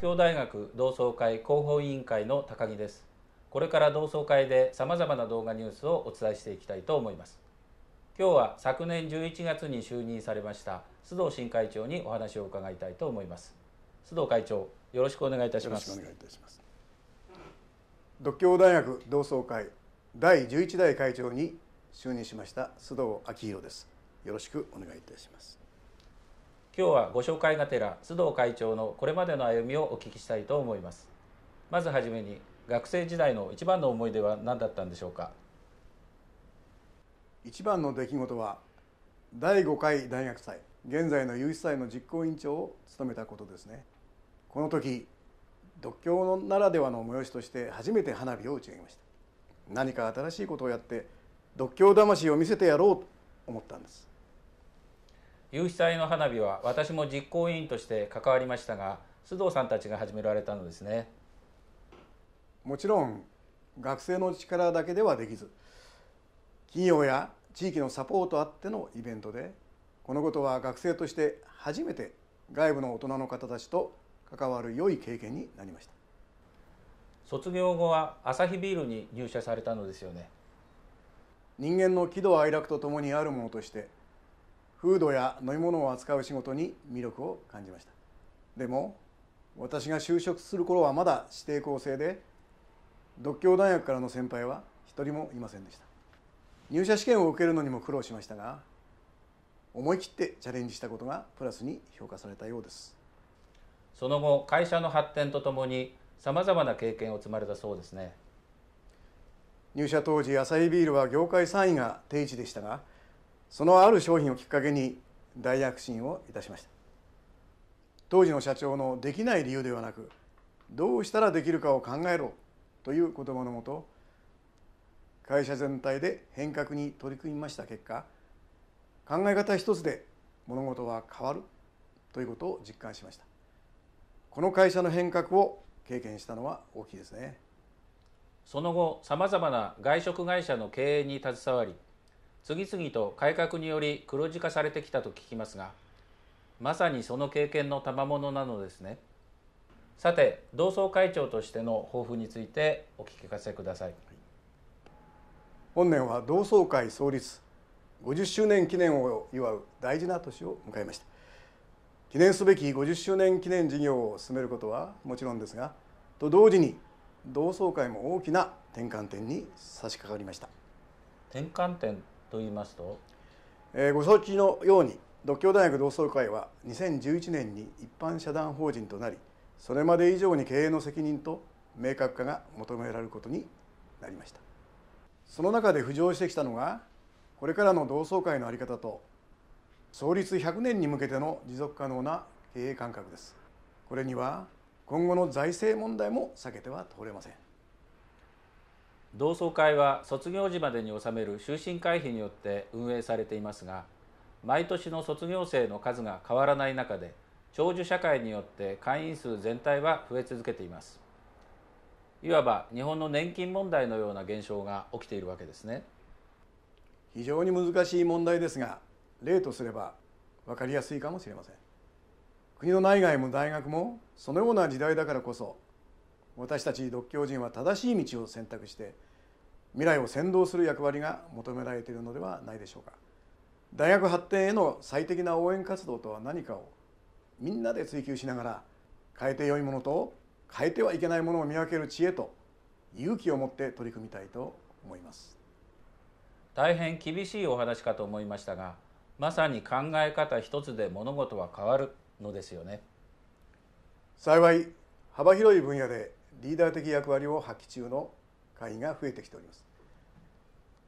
京大学同窓会広報委員会の高木ですこれから同窓会でさまざまな動画ニュースをお伝えしていきたいと思います今日は昨年11月に就任されました須藤新会長にお話を伺いたいと思います須藤会長よろしくお願いいたしますよろしくお願いいたします独協大学同窓会第11代会長に就任しました須藤昭弘ですよろしくお願いいたします今日はご紹介がてら須藤会長のこれまでの歩みをお聞きしたいと思いますまずはじめに学生時代の一番の思い出は何だったんでしょうか一番の出来事は第5回大学祭現在の有志祭の実行委員長を務めたことですねこの時独協のならではの催しとして初めて花火を打ち上げました何か新しいことをやって独協魂を見せてやろうと思ったんです有被災の花火は私も実行委員として関わりましたが須藤さんたちが始められたのですねもちろん学生の力だけではできず企業や地域のサポートあってのイベントでこのことは学生として初めて外部の大人の方たちと関わる良い経験になりました卒業後はアサヒビールに入社されたのですよね人間の喜怒哀楽とともにあるものとしてフードや飲み物を扱う仕事に魅力を感じましたでも私が就職する頃はまだ指定校生で独協大学からの先輩は一人もいませんでした入社試験を受けるのにも苦労しましたが思い切ってチャレンジしたことがプラスに評価されたようですその後会社の発展とともにさまざまな経験を積まれたそうですね入社当時アサヒビールは業界3位が定位置でしたがそのある商品をきっかけに大躍進をいたしました当時の社長のできない理由ではなくどうしたらできるかを考えろという言葉のもと会社全体で変革に取り組みました結果考え方一つで物事は変わるということを実感しましたこの会社の変革を経験したのは大きいですねその後さまざまな外食会社の経営に携わり次々と改革により黒字化されてきたと聞きますがまさにその経験の賜物なのですねさて同窓会長としての抱負についてお聞かせください本年は同窓会創立50周年記念を祝う大事な年を迎えました記念すべき50周年記念事業を進めることはもちろんですがと同時に同窓会も大きな転換点に差し掛かりました転換点と言いますと、えー、ご承知のように独協大学同窓会は2011年に一般社団法人となりそれまで以上に経営の責任と明確化が求められることになりましたその中で浮上してきたのがこれからの同窓会の在り方と創立100年に向けての持続可能な経営感覚ですこれには今後の財政問題も避けては通れません同窓会は卒業時までに納める終身会費によって運営されていますが毎年の卒業生の数が変わらない中で長寿社会によって会員数全体は増え続けていますいわば日本の年金問題のような現象が起きているわけですね非常に難しい問題ですが例とすればわかりやすいかもしれません国の内外も大学もそのような時代だからこそ私たち独教人は正しい道を選択して未来を先導する役割が求められているのではないでしょうか大学発展への最適な応援活動とは何かをみんなで追求しながら変えてよいものと変えてはいけないものを見分ける知恵と勇気を持って取り組みたいと思います大変厳しいお話かと思いましたがまさに考え方一つで物事は変わるのですよね幸い幅広い分野でリーダー的役割を発揮中の会員が増えてきております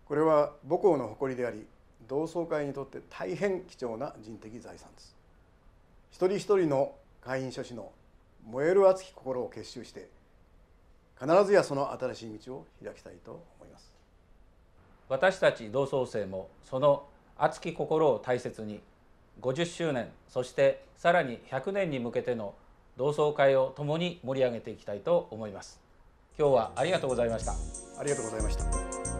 これは母校の誇りであり同窓会にとって大変貴重な人的財産です一人一人の会員諸子の燃える熱き心を結集して必ずやその新しい道を開きたいと思います私たち同窓生もその熱き心を大切に50周年そしてさらに100年に向けての同窓会を共に盛り上げていきたいと思います今日はありがとうございましたありがとうございました